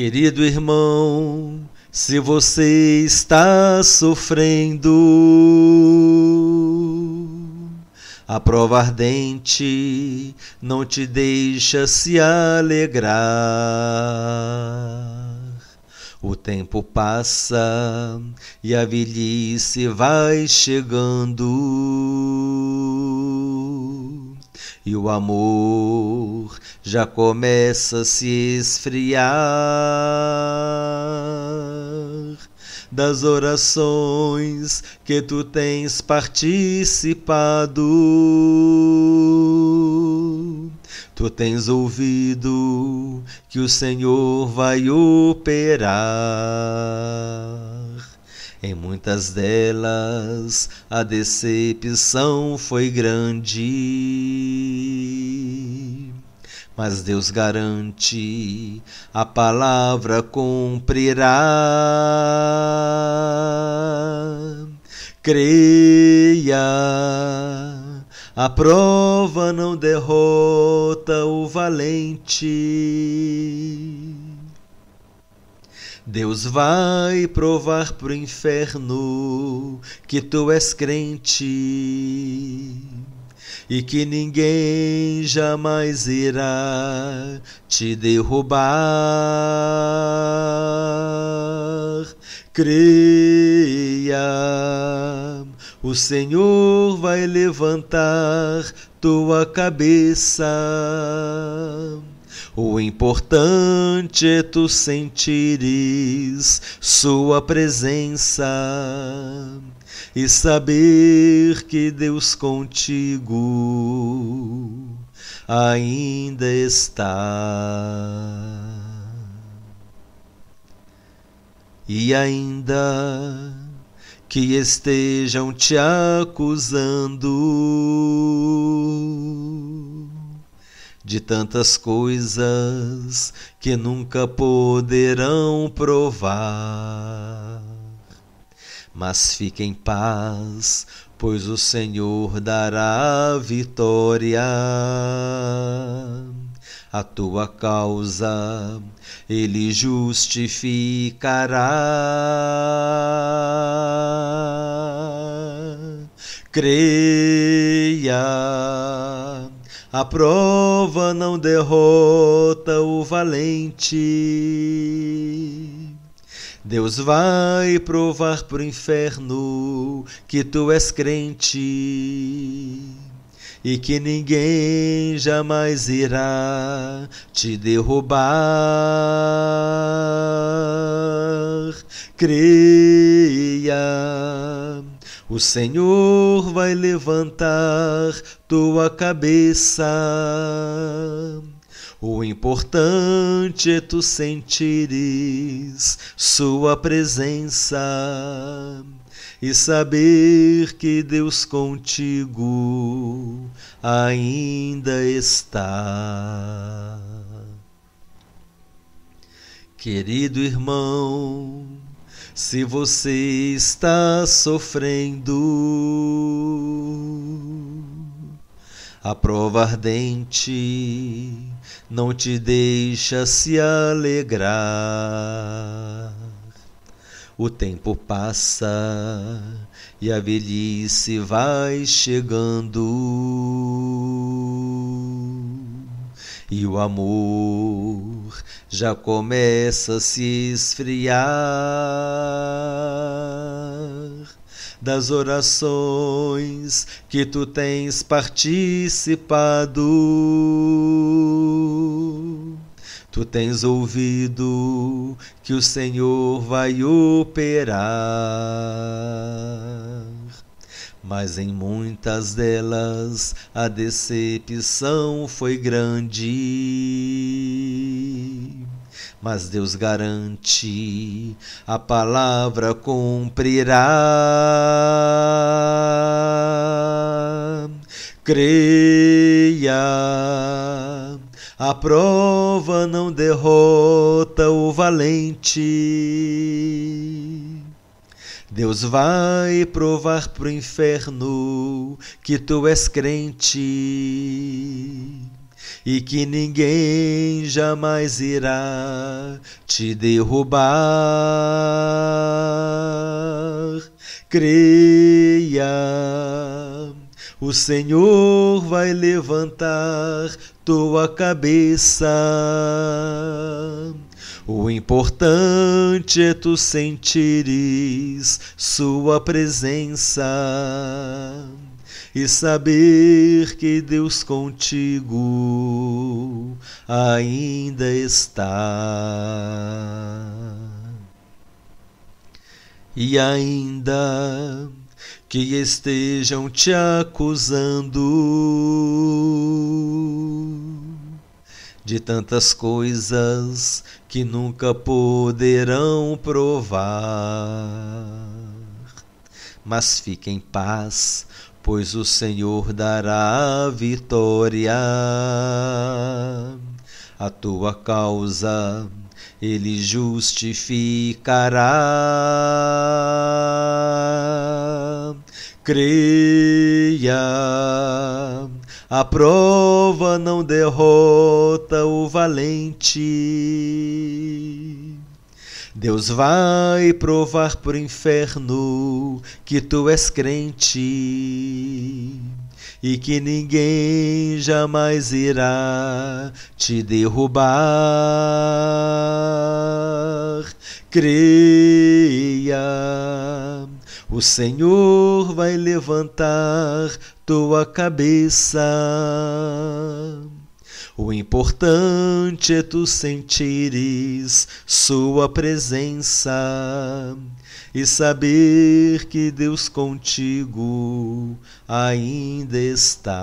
Querido irmão, se você está sofrendo, a prova ardente não te deixa se alegrar. O tempo passa e a velhice vai chegando e o amor já começa a se esfriar das orações que tu tens participado. Tu tens ouvido que o Senhor vai operar. Em muitas delas a decepção foi grande mas Deus garante, a palavra cumprirá. Creia. A prova não derrota o valente. Deus vai provar pro inferno que tu és crente e que ninguém jamais irá te derrubar. Creia, o Senhor vai levantar tua cabeça. O importante é tu sentires Sua presença e saber que Deus contigo ainda está. E ainda que estejam te acusando de tantas coisas que nunca poderão provar. Mas fique em paz, pois o Senhor dará vitória à tua causa, ele justificará. Creia, a prova não derrota o valente Deus vai provar pro inferno que tu és crente e que ninguém jamais irá te derrubar. Creia. O Senhor vai levantar tua cabeça o importante é tu sentires Sua presença e saber que Deus contigo ainda está. Querido irmão, se você está sofrendo, a prova ardente não te deixa se alegrar. O tempo passa e a velhice vai chegando. E o amor já começa a se esfriar das orações que tu tens participado. Tu tens ouvido que o Senhor vai operar mas em muitas delas a decepção foi grande mas Deus garante, a palavra cumprirá. Creia, a prova não derrota o valente. Deus vai provar pro inferno que tu és crente e que ninguém jamais irá te derrubar. Creia, o Senhor vai levantar tua cabeça. O importante é tu sentires Sua presença e saber que Deus contigo ainda está. E ainda que estejam te acusando de tantas coisas que nunca poderão provar. Mas fique em paz, pois o Senhor dará vitória à tua causa. Ele justificará. Creia, a prova não derrota o valente Deus vai provar por inferno que tu és crente e que ninguém jamais irá te derrubar. Creia, o Senhor vai levantar tua cabeça o importante é tu sentires Sua presença e saber que Deus contigo ainda está.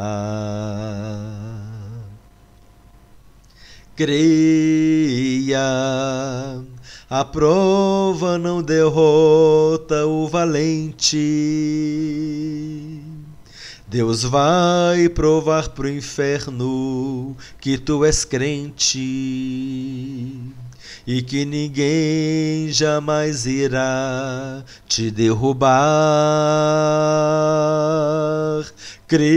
Creia, a prova não derrota o valente Deus vai provar pro inferno que tu és crente e que ninguém jamais irá te derrubar. Creia,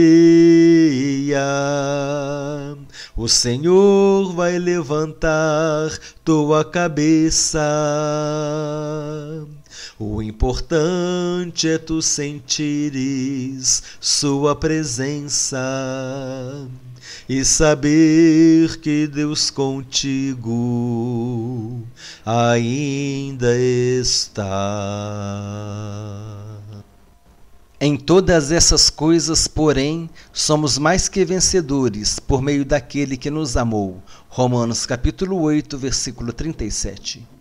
o Senhor vai levantar tua cabeça importante é tu sentires Sua presença e saber que Deus contigo ainda está. Em todas essas coisas, porém, somos mais que vencedores por meio daquele que nos amou. Romanos capítulo 8, versículo 37.